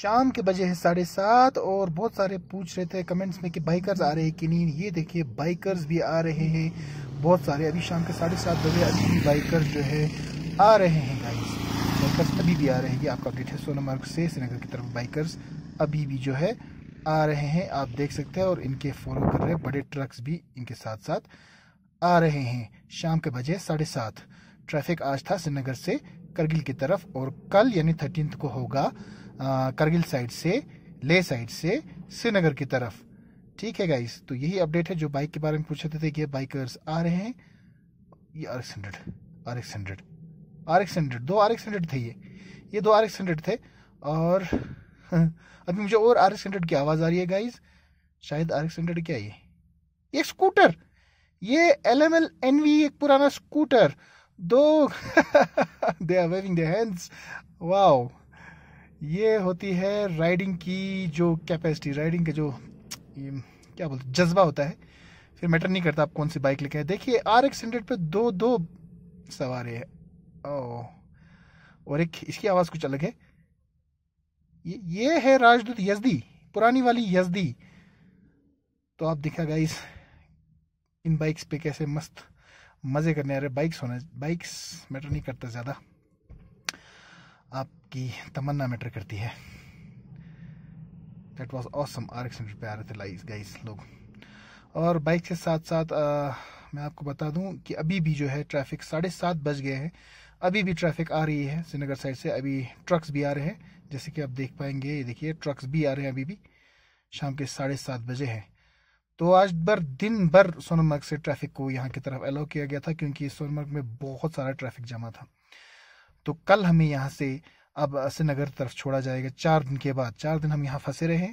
शाम के बजे है साढ़े सात और बहुत सारे पूछ रहे थे कमेंट्स में कि बाइकर्स आ रहे हैं कि नहीं ये देखिए बाइकर्स भी आ रहे हैं बहुत सारे अभी शाम के साढ़े सात बजे अभी भी बाइकर्स जो है आ रहे हैं गाइस बाइकर्स अभी भी आ रहे हैं ये आपका अपडेट है सोनमार्ग से श्रीनगर की तरफ बाइकर्स अभी भी जो है आ रहे हैं आप देख सकते हैं और इनके फॉलो कर रहे बड़े ट्रक्स भी इनके साथ साथ आ रहे हैं शाम के बजे साढ़े सात ट्रैफिक आज था श्रीनगर से करगिल की तरफ और कल यानी थर्टीन को होगा करगिल साइड से ले साइड से श्रीनगर की तरफ ठीक है गाइस तो यही अपडेट है जो बाइक के बारे में पूछ रहे थे कि बाइकर्स आ रहे हैं ये R X hundred R X hundred R X hundred दो आर एक्स हंड्रेड थे ये ये दो आर एक्स हंड्रेड थे और अभी मुझे और आर एक्स हंड्रेड की आवाज़ आ रही है गाइस शायद आर एक्स हंड्रेड क्या ये एक स्कूटर ये L M L N V एक पुराना स्कूटर दो they are waving the hands wow ये होती है राइडिंग की जो कैपेसिटी राइडिंग का जो क्या बोलते जज्बा होता है फिर मैटर नहीं करता आप कौन सी बाइक लेके आए देखिए आर एक्स हंड्रेड पर दो दो सवार है ओ oh. और एक इसकी आवाज़ कुछ अलग है ये ये है राजदूत यजदी पुरानी वाली यजदी तो आप देखा गाइस इन बाइक्स पे कैसे मस्त मज़े करने आ रहे बाइक्स होने बाइक्स मैटर नहीं करता ज़्यादा आपकी तमन्ना मैटर करती है that was awesome R X hundred पे आ रहे थे गाइस लोग और बाइक के साथ साथ आ, मैं आपको बता दूं कि अभी भी जो है ट्रैफिक साढ़े सात बज गए हैं अभी भी ट्रैफिक आ रही है श्रीनगर साइड से अभी ट्रक्स भी आ रहे हैं जैसे कि आप देख पाएंगे ये देखिए ट्रक्स भी आ रहे हैं अभी भी शाम के साढ़े सात बजे हैं तो आज भर दिन भर सोनमर्ग से ट्रैफिक को यहाँ की तरफ अलाउ किया गया था क्योंकि सोनमर्ग में बहुत सारा ट्रैफिक जमा था तो कल हमें यहाँ से अब श्रीनगर तरफ छोड़ा जाएगा चार दिन के बाद चार दिन हम यहाँ फंसे रहे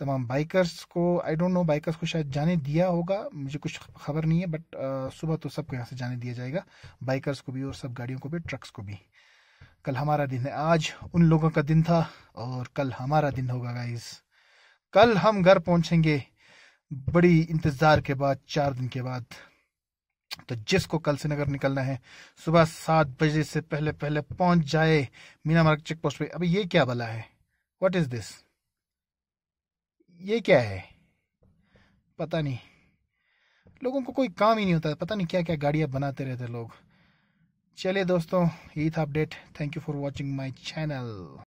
तमाम बाइकर्स को आई डोंट नो बाइकर्स को शायद जाने दिया होगा मुझे कुछ खबर नहीं है बट सुबह तो सबको यहाँ से जाने दिया जाएगा बाइकर्स को भी और सब गाड़ियों को भी ट्रक्स को भी कल हमारा दिन है आज उन लोगों का दिन था और कल हमारा दिन होगा गाइज कल हम घर पहुँचेंगे बड़ी इंतज़ार के बाद चार दिन के बाद तो जिसको कल से नगर निकलना है सुबह सात बजे से पहले पहले पहुंच जाए मीना मार्ग चेक पोस्ट पे अभी ये क्या बला है वट इज दिस ये क्या है पता नहीं लोगों को कोई काम ही नहीं होता पता नहीं क्या क्या गाड़ियां बनाते रहते लोग चलिए दोस्तों यही था update thank you for watching my channel